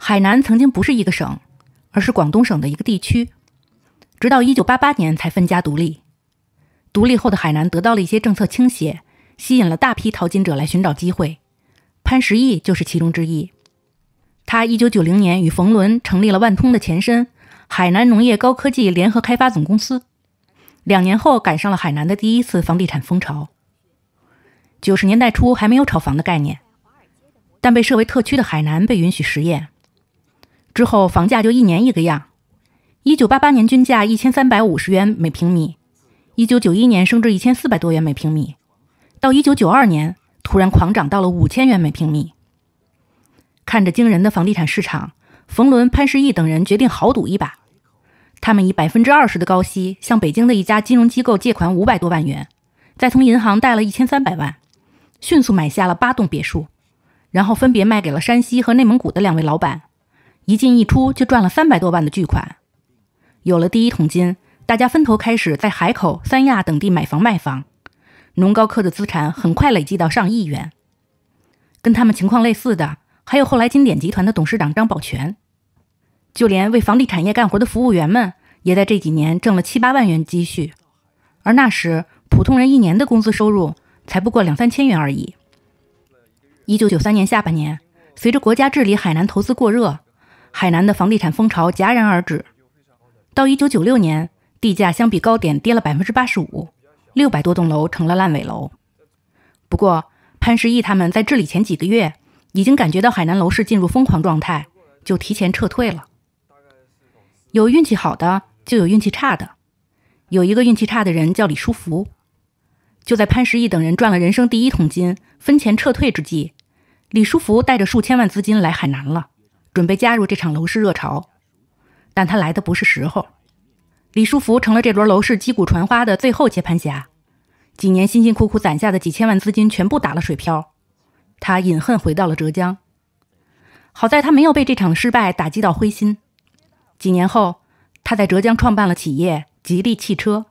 海南曾经不是一个省，而是广东省的一个地区，直到一九八八年才分家独立。独立后的海南得到了一些政策倾斜，吸引了大批淘金者来寻找机会。潘石屹就是其中之一。他一九九零年与冯仑成立了万通的前身——海南农业高科技联合开发总公司。两年后，赶上了海南的第一次房地产风潮。九十年代初还没有炒房的概念，但被设为特区的海南被允许实验。之后房价就一年一个样，1988年均价1350元每平米，1991年升至1400多元每平米，到1992年突然狂涨到了5000元每平米。看着惊人的房地产市场，冯仑、潘石屹等人决定豪赌一把。他们以百分之二十的高息向北京的一家金融机构借款五百多万元，再从银行贷了一千三百万，迅速买下了八栋别墅，然后分别卖给了山西和内蒙古的两位老板。一进一出就赚了三百多万的巨款，有了第一桶金，大家分头开始在海口、三亚等地买房卖房，农高科的资产很快累计到上亿元。跟他们情况类似的，还有后来金典集团的董事长张宝全，就连为房地产业干活的服务员们，也在这几年挣了七八万元积蓄，而那时普通人一年的工资收入才不过两三千元而已。一九九三年下半年，随着国家治理海南投资过热。海南的房地产风潮戛然而止，到一九九六年，地价相比高点跌了百分之八十五，六百多栋楼成了烂尾楼。不过，潘石屹他们在治理前几个月已经感觉到海南楼市进入疯狂状态，就提前撤退了。有运气好的，就有运气差的。有一个运气差的人叫李书福，就在潘石屹等人赚了人生第一桶金、分钱撤退之际，李书福带着数千万资金来海南了。准备加入这场楼市热潮，但他来的不是时候。李书福成了这轮楼市击鼓传花的最后接盘侠，几年辛辛苦苦攒下的几千万资金全部打了水漂。他隐恨回到了浙江，好在他没有被这场失败打击到灰心。几年后，他在浙江创办了企业吉利汽车。